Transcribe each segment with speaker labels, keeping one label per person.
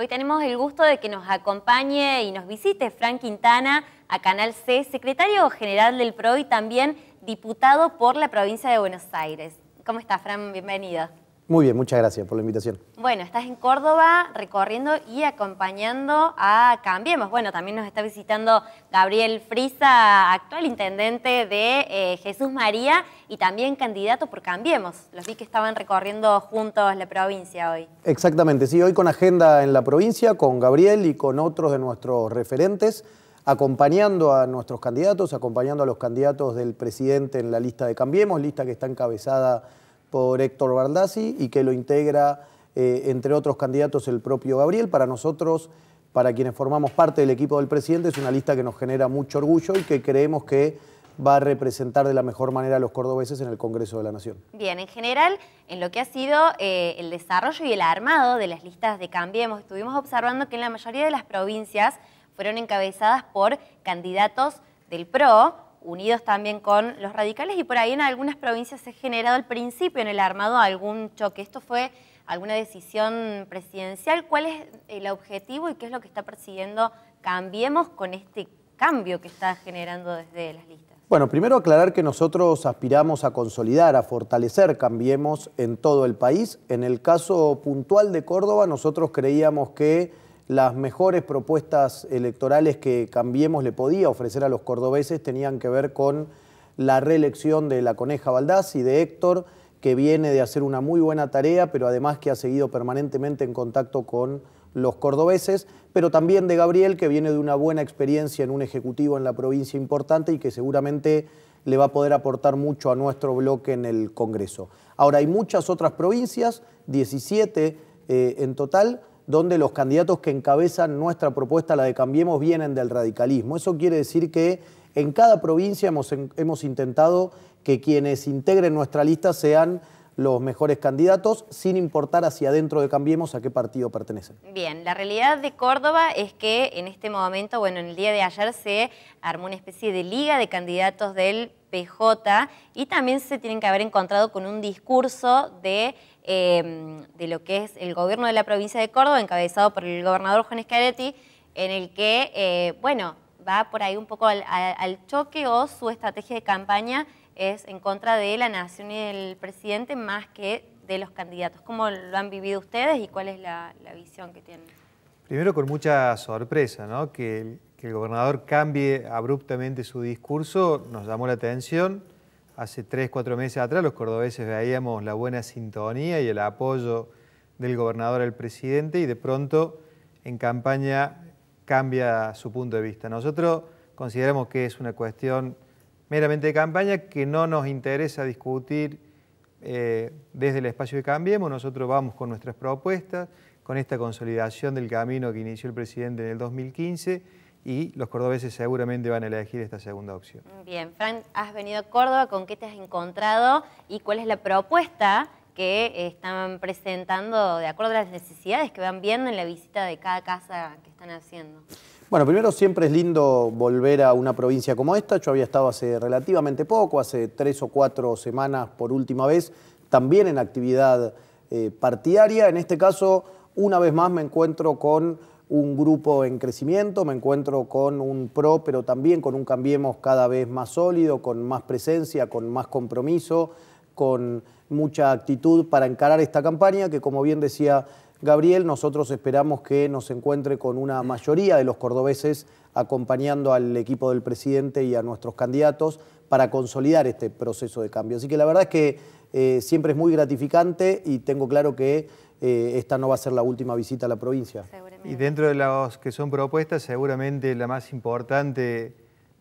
Speaker 1: Hoy tenemos el gusto de que nos acompañe y nos visite Frank Quintana a Canal C, secretario general del PRO y también diputado por la provincia de Buenos Aires. ¿Cómo está, Fran? Bienvenido.
Speaker 2: Muy bien, muchas gracias por la invitación.
Speaker 1: Bueno, estás en Córdoba recorriendo y acompañando a Cambiemos. Bueno, también nos está visitando Gabriel Frisa, actual intendente de eh, Jesús María y también candidato por Cambiemos. Los vi que estaban recorriendo juntos la provincia hoy.
Speaker 2: Exactamente, sí, hoy con agenda en la provincia, con Gabriel y con otros de nuestros referentes acompañando a nuestros candidatos, acompañando a los candidatos del presidente en la lista de Cambiemos, lista que está encabezada por Héctor Bardazzi y que lo integra, eh, entre otros candidatos, el propio Gabriel. Para nosotros, para quienes formamos parte del equipo del presidente, es una lista que nos genera mucho orgullo y que creemos que va a representar de la mejor manera a los cordobeses en el Congreso de la Nación.
Speaker 1: Bien, en general, en lo que ha sido eh, el desarrollo y el armado de las listas de Cambiemos, estuvimos observando que en la mayoría de las provincias fueron encabezadas por candidatos del PRO, unidos también con los radicales y por ahí en algunas provincias se ha generado al principio en el armado algún choque. ¿Esto fue alguna decisión presidencial? ¿Cuál es el objetivo y qué es lo que está persiguiendo Cambiemos con este cambio que está generando desde las listas?
Speaker 2: Bueno, primero aclarar que nosotros aspiramos a consolidar, a fortalecer, cambiemos en todo el país. En el caso puntual de Córdoba, nosotros creíamos que las mejores propuestas electorales que Cambiemos le podía ofrecer a los cordobeses tenían que ver con la reelección de la Coneja Valdás y de Héctor, que viene de hacer una muy buena tarea, pero además que ha seguido permanentemente en contacto con los cordobeses, pero también de Gabriel, que viene de una buena experiencia en un ejecutivo en la provincia importante y que seguramente le va a poder aportar mucho a nuestro bloque en el Congreso. Ahora, hay muchas otras provincias, 17 eh, en total, donde los candidatos que encabezan nuestra propuesta, la de Cambiemos, vienen del radicalismo. Eso quiere decir que en cada provincia hemos, intentado que quienes integren nuestra lista sean los mejores candidatos, sin importar hacia adentro de Cambiemos a qué partido pertenecen.
Speaker 1: Bien, la realidad de Córdoba es que en este momento, bueno, en el día de ayer se armó una especie de liga de candidatos del PJ y también se tienen que haber encontrado con un discurso de, em, de lo que es el gobierno de la provincia de Córdoba, encabezado por el gobernador Juan Escaretti, en el que, eh, bueno, va por ahí un poco al, choque o su estrategia de campaña es en contra de la nación y del presidente más que de los candidatos. ¿Cómo lo han vivido ustedes y cuál es la, visión que tienen?
Speaker 3: Primero con mucha sorpresa, ¿no? Que que el, gobernador cambie abruptamente su discurso nos llamó la atención. Hace tres, cuatro meses atrás los cordobeses veíamos la buena sintonía y el apoyo del gobernador al presidente y de pronto en campaña cambia su punto de vista. Nosotros consideramos que es una cuestión meramente de campaña que no nos interesa discutir eh, desde el espacio que Cambiemos. Nosotros vamos con nuestras propuestas, con esta consolidación del camino que inició el presidente en el 2015 y los cordobeses seguramente van a elegir esta segunda opción.
Speaker 1: Bien, Frank, has venido a Córdoba, ¿con qué te has encontrado y cuál es la propuesta que están presentando de acuerdo a las necesidades que van viendo en la visita de cada casa que están haciendo?
Speaker 2: Bueno, primero siempre es lindo volver a una provincia como esta. Yo había estado hace relativamente poco, hace tres o cuatro semanas por última vez, también en actividad eh, partidaria. En este caso, una vez más me encuentro con un grupo en crecimiento, me encuentro con un PRO, pero también con un Cambiemos cada vez más sólido, con más presencia, con más compromiso con mucha actitud para encarar esta campaña, que como bien decía Gabriel, nosotros esperamos que nos encuentre con una mayoría de los cordobeses acompañando al equipo del presidente y a nuestros candidatos para consolidar este proceso de cambio. Así que la verdad es que eh, siempre es muy gratificante y tengo claro que eh, esta no va a ser la última visita a la provincia.
Speaker 3: Y dentro de las que son propuestas, seguramente la más importante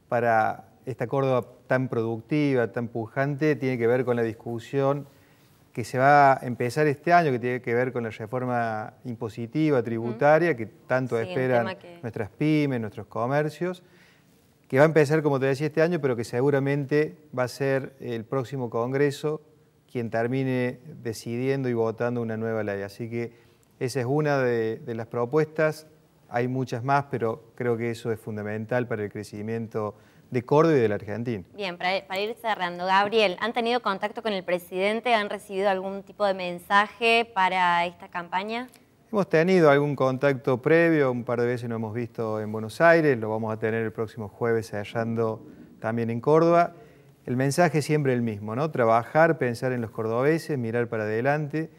Speaker 3: para esta Córdoba tan productiva, tan pujante, tiene que ver con la discusión que se va a empezar este año, que tiene que ver con la reforma impositiva, tributaria, que tanto esperan nuestras pymes, nuestros comercios, que va a empezar, como te decía, este año, pero que seguramente va a ser el próximo Congreso quien termine decidiendo y votando una nueva ley. Así que esa es una de, de las propuestas, hay muchas más, pero creo que eso es fundamental para el crecimiento de Córdoba y de la Argentina.
Speaker 1: Bien, para, ir cerrando, Gabriel, ¿han tenido contacto con el presidente? ¿Han recibido algún tipo de mensaje para esta campaña?
Speaker 3: Hemos tenido algún contacto previo, un par de veces lo hemos visto en Buenos Aires, lo vamos a tener el próximo jueves hallando también en Córdoba. El mensaje es siempre el mismo, ¿no? Trabajar, pensar en los cordobeses, mirar para adelante,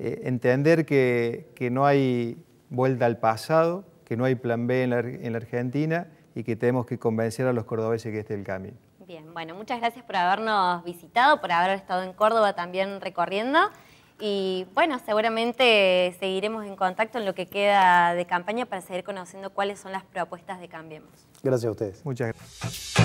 Speaker 3: eh, entender que, no hay vuelta al pasado, que no hay plan B en la Argentina y que tenemos que convencer a los cordobeses que este es el camino.
Speaker 1: Bien, bueno, muchas gracias por habernos visitado, por haber estado en Córdoba también recorriendo. Y bueno, seguramente seguiremos en contacto en lo que queda de campaña para seguir conociendo cuáles son las propuestas de Cambiemos.
Speaker 3: Gracias a ustedes. Muchas gracias.